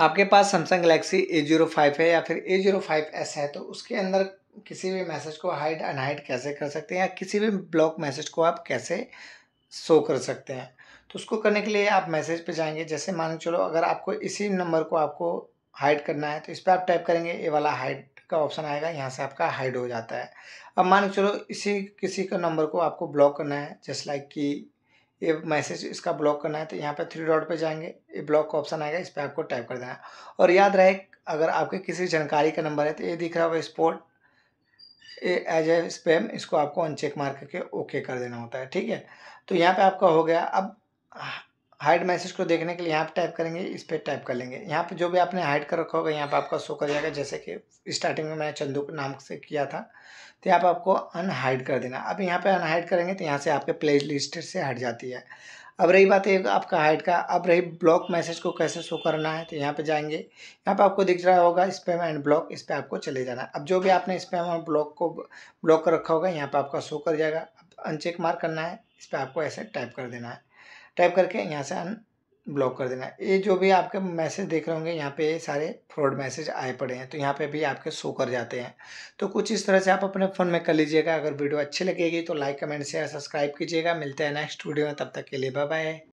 आपके पास Samsung Galaxy A zero five है या फिर ए जीरो फाइव एस है तो उसके अंदर किसी भी मैसेज को हाइड अनहाइड कैसे कर सकते हैं या किसी भी ब्लॉक मैसेज को आप कैसे शो कर सकते हैं तो उसको करने के लिए आप मैसेज पे जाएंगे जैसे मान चलो अगर आपको इसी नंबर को आपको हाइड करना है तो इस पर आप टाइप करेंगे ए वाला हाइड का ऑप्शन आएगा यहाँ से आपका हाइड हो जाता है अब मान चलो इसी किसी का नंबर को आपको ब्लॉक करना है जस्ट लाइक कि ये मैसेज इसका ब्लॉक करना है तो यहाँ पे थ्री डॉट पे जाएंगे ये ब्लॉक का ऑप्शन आएगा इस पर आपको टाइप कर देना है और याद रहे अगर आपके किसी जानकारी का नंबर है तो ये दिख रहा है स्पोर्ट एज ए स्पैम इसको आपको अनचेक मार करके ओके कर देना होता है ठीक है तो यहाँ पे आपका हो गया अब हाइड मैसेज को देखने के लिए यहाँ पे टाइप करेंगे इस पर टाइप कर लेंगे यहाँ पे जो भी आपने हाइड कर रखा होगा यहाँ पे आपका शो कर जाएगा जैसे कि स्टार्टिंग में मैंने चंदू के नाम से किया था तो यहाँ पर आपको अनहाइड कर देना अब यहाँ पे अनहाइड करेंगे तो यहाँ से आपके प्ले लिस्ट से हट जाती है अब रही बात है आपका हाइट का अब रही ब्लॉक मैसेज को कैसे शो करना है तो यहाँ पर जाएंगे यहाँ पर आपको दिख रहा होगा स्पैम एंड ब्लॉक इस पर आपको चले जाना अब जो भी आपने स्पैम और ब्लॉक को ब्लॉक कर रखा होगा यहाँ पर आपका शो कर जाएगा अब अनचेक मार्क करना है इस पर आपको ऐसे टाइप कर देना है टाइप करके यहाँ से अन ब्लॉक कर देना है ये जो भी आपके मैसेज देख रहे होंगे यहाँ पे सारे फ्रॉड मैसेज आए पड़े हैं तो यहाँ पे भी आपके शो कर जाते हैं तो कुछ इस तरह से आप अपने फ़ोन में कर लीजिएगा अगर वीडियो अच्छी लगेगी तो लाइक कमेंट शेयर सब्सक्राइब कीजिएगा मिलते हैं नेक्स्ट वीडियो में तब तक के लिए बाय बाय